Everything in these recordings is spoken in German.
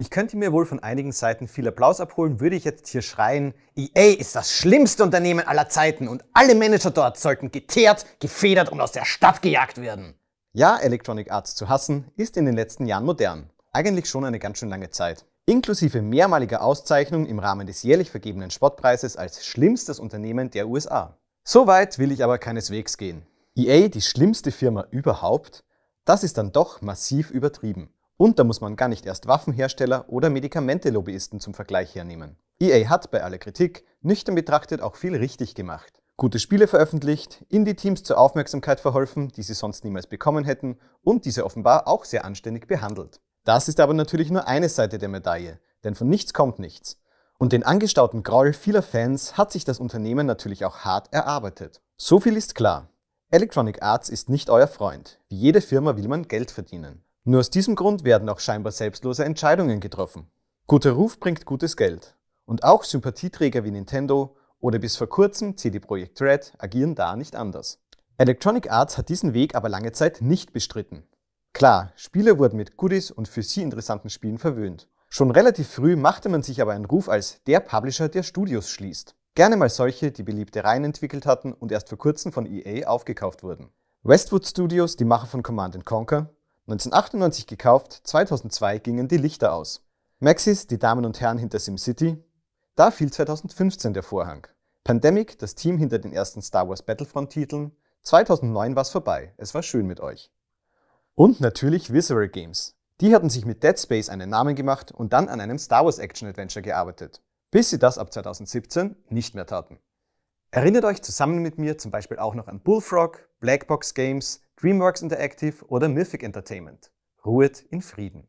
Ich könnte mir wohl von einigen Seiten viel Applaus abholen, würde ich jetzt hier schreien, EA ist das schlimmste Unternehmen aller Zeiten und alle Manager dort sollten geteert, gefedert und aus der Stadt gejagt werden. Ja, Electronic Arts zu hassen, ist in den letzten Jahren modern. Eigentlich schon eine ganz schön lange Zeit. Inklusive mehrmaliger Auszeichnung im Rahmen des jährlich vergebenen Spottpreises als schlimmstes Unternehmen der USA. So weit will ich aber keineswegs gehen. EA, die schlimmste Firma überhaupt, das ist dann doch massiv übertrieben. Und da muss man gar nicht erst Waffenhersteller oder Medikamentelobbyisten zum Vergleich hernehmen. EA hat bei aller Kritik nüchtern betrachtet auch viel richtig gemacht. Gute Spiele veröffentlicht, Indie-Teams zur Aufmerksamkeit verholfen, die sie sonst niemals bekommen hätten und diese offenbar auch sehr anständig behandelt. Das ist aber natürlich nur eine Seite der Medaille, denn von nichts kommt nichts. Und den angestauten Groll vieler Fans hat sich das Unternehmen natürlich auch hart erarbeitet. So viel ist klar. Electronic Arts ist nicht euer Freund. Wie jede Firma will man Geld verdienen. Nur aus diesem Grund werden auch scheinbar selbstlose Entscheidungen getroffen. Guter Ruf bringt gutes Geld. Und auch Sympathieträger wie Nintendo oder bis vor kurzem CD Projekt Red agieren da nicht anders. Electronic Arts hat diesen Weg aber lange Zeit nicht bestritten. Klar, Spieler wurden mit Goodies und für sie interessanten Spielen verwöhnt. Schon relativ früh machte man sich aber einen Ruf als der Publisher, der Studios schließt. Gerne mal solche, die beliebte Reihen entwickelt hatten und erst vor kurzem von EA aufgekauft wurden. Westwood Studios, die Macher von Command Conquer, 1998 gekauft, 2002 gingen die Lichter aus. Maxis, die Damen und Herren hinter SimCity, da fiel 2015 der Vorhang. Pandemic, das Team hinter den ersten Star Wars Battlefront-Titeln, 2009 war es vorbei, es war schön mit euch. Und natürlich Visceral Games. Die hatten sich mit Dead Space einen Namen gemacht und dann an einem Star Wars Action-Adventure gearbeitet, bis sie das ab 2017 nicht mehr taten. Erinnert euch zusammen mit mir zum Beispiel auch noch an Bullfrog, Blackbox Games, DreamWorks Interactive oder Mythic Entertainment. Ruhet in Frieden.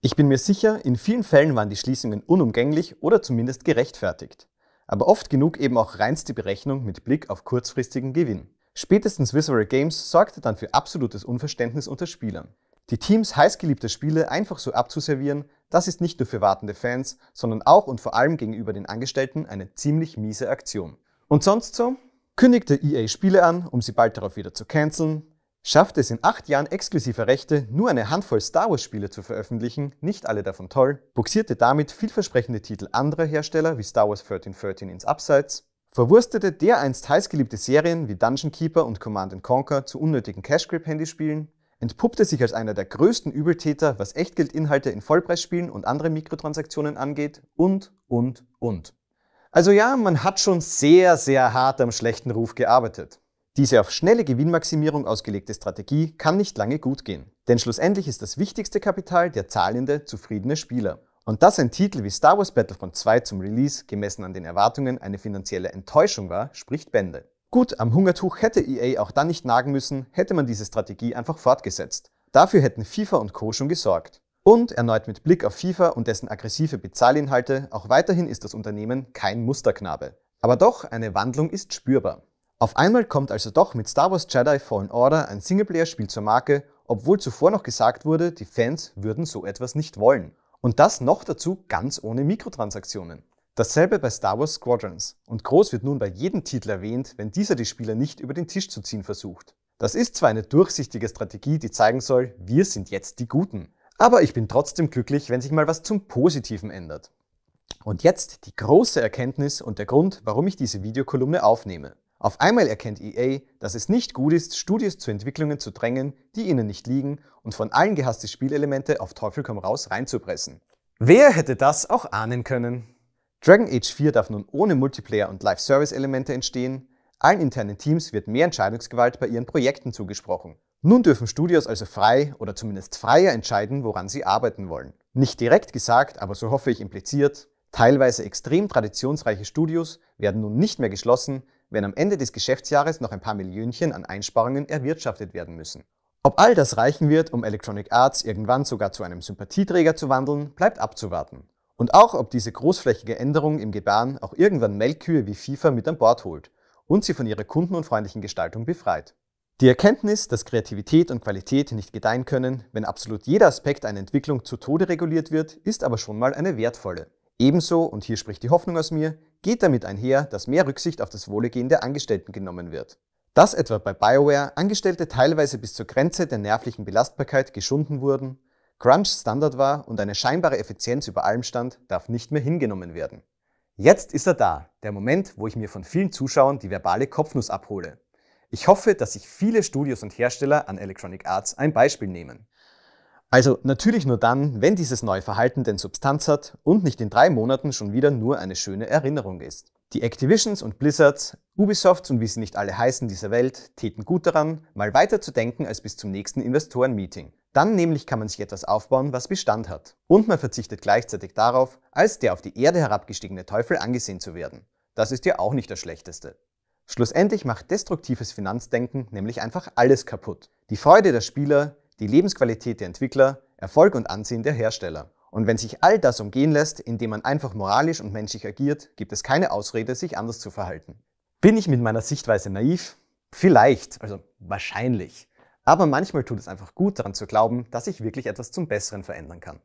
Ich bin mir sicher, in vielen Fällen waren die Schließungen unumgänglich oder zumindest gerechtfertigt. Aber oft genug eben auch reinste Berechnung mit Blick auf kurzfristigen Gewinn. Spätestens Visceral Games sorgte dann für absolutes Unverständnis unter Spielern. Die Teams heißgeliebter Spiele einfach so abzuservieren, das ist nicht nur für wartende Fans, sondern auch und vor allem gegenüber den Angestellten eine ziemlich miese Aktion. Und sonst so? kündigte EA Spiele an, um sie bald darauf wieder zu canceln, schaffte es in acht Jahren exklusiver Rechte, nur eine Handvoll Star Wars-Spiele zu veröffentlichen, nicht alle davon toll, boxierte damit vielversprechende Titel anderer Hersteller wie Star Wars 1313 ins Abseits, verwurstete dereinst heißgeliebte Serien wie Dungeon Keeper und Command Conquer zu unnötigen Cash-Grip-Handyspielen, entpuppte sich als einer der größten Übeltäter, was Echtgeldinhalte in Vollpreisspielen und andere Mikrotransaktionen angeht und, und, und. Also ja, man hat schon sehr, sehr hart am schlechten Ruf gearbeitet. Diese auf schnelle Gewinnmaximierung ausgelegte Strategie kann nicht lange gut gehen. Denn schlussendlich ist das wichtigste Kapital der zahlende, zufriedene Spieler. Und dass ein Titel wie Star Wars Battlefront 2 zum Release gemessen an den Erwartungen eine finanzielle Enttäuschung war, spricht Bände. Gut, am Hungertuch hätte EA auch dann nicht nagen müssen, hätte man diese Strategie einfach fortgesetzt. Dafür hätten FIFA und Co. schon gesorgt. Und erneut mit Blick auf FIFA und dessen aggressive Bezahlinhalte, auch weiterhin ist das Unternehmen kein Musterknabe. Aber doch, eine Wandlung ist spürbar. Auf einmal kommt also doch mit Star Wars Jedi Fallen Order ein Singleplayer-Spiel zur Marke, obwohl zuvor noch gesagt wurde, die Fans würden so etwas nicht wollen. Und das noch dazu ganz ohne Mikrotransaktionen. Dasselbe bei Star Wars Squadrons. Und groß wird nun bei jedem Titel erwähnt, wenn dieser die Spieler nicht über den Tisch zu ziehen versucht. Das ist zwar eine durchsichtige Strategie, die zeigen soll, wir sind jetzt die Guten. Aber ich bin trotzdem glücklich, wenn sich mal was zum Positiven ändert. Und jetzt die große Erkenntnis und der Grund, warum ich diese Videokolumne aufnehme. Auf einmal erkennt EA, dass es nicht gut ist, Studios zu Entwicklungen zu drängen, die ihnen nicht liegen und von allen gehasste Spielelemente auf Teufel komm raus reinzupressen. Wer hätte das auch ahnen können? Dragon Age 4 darf nun ohne Multiplayer und Live-Service-Elemente entstehen, allen internen Teams wird mehr Entscheidungsgewalt bei ihren Projekten zugesprochen nun dürfen Studios also frei oder zumindest freier entscheiden, woran sie arbeiten wollen. Nicht direkt gesagt, aber so hoffe ich impliziert, teilweise extrem traditionsreiche Studios werden nun nicht mehr geschlossen, wenn am Ende des Geschäftsjahres noch ein paar Millionchen an Einsparungen erwirtschaftet werden müssen. Ob all das reichen wird, um Electronic Arts irgendwann sogar zu einem Sympathieträger zu wandeln, bleibt abzuwarten. Und auch, ob diese großflächige Änderung im Gebaren auch irgendwann Melkkühe wie FIFA mit an Bord holt und sie von ihrer kundenunfreundlichen Gestaltung befreit. Die Erkenntnis, dass Kreativität und Qualität nicht gedeihen können, wenn absolut jeder Aspekt einer Entwicklung zu Tode reguliert wird, ist aber schon mal eine wertvolle. Ebenso, und hier spricht die Hoffnung aus mir, geht damit einher, dass mehr Rücksicht auf das Wohlegehen der Angestellten genommen wird. Dass etwa bei BioWare Angestellte teilweise bis zur Grenze der nervlichen Belastbarkeit geschunden wurden, Crunch Standard war und eine scheinbare Effizienz über allem stand, darf nicht mehr hingenommen werden. Jetzt ist er da, der Moment, wo ich mir von vielen Zuschauern die verbale Kopfnuss abhole. Ich hoffe, dass sich viele Studios und Hersteller an Electronic Arts ein Beispiel nehmen. Also natürlich nur dann, wenn dieses neue Verhalten denn Substanz hat und nicht in drei Monaten schon wieder nur eine schöne Erinnerung ist. Die Activisions und Blizzards, Ubisofts und wie sie nicht alle heißen dieser Welt täten gut daran, mal weiter zu denken als bis zum nächsten Investorenmeeting. Dann nämlich kann man sich etwas aufbauen, was Bestand hat. Und man verzichtet gleichzeitig darauf, als der auf die Erde herabgestiegene Teufel angesehen zu werden. Das ist ja auch nicht das Schlechteste. Schlussendlich macht destruktives Finanzdenken nämlich einfach alles kaputt. Die Freude der Spieler, die Lebensqualität der Entwickler, Erfolg und Ansehen der Hersteller. Und wenn sich all das umgehen lässt, indem man einfach moralisch und menschlich agiert, gibt es keine Ausrede, sich anders zu verhalten. Bin ich mit meiner Sichtweise naiv? Vielleicht, also wahrscheinlich. Aber manchmal tut es einfach gut daran zu glauben, dass ich wirklich etwas zum Besseren verändern kann.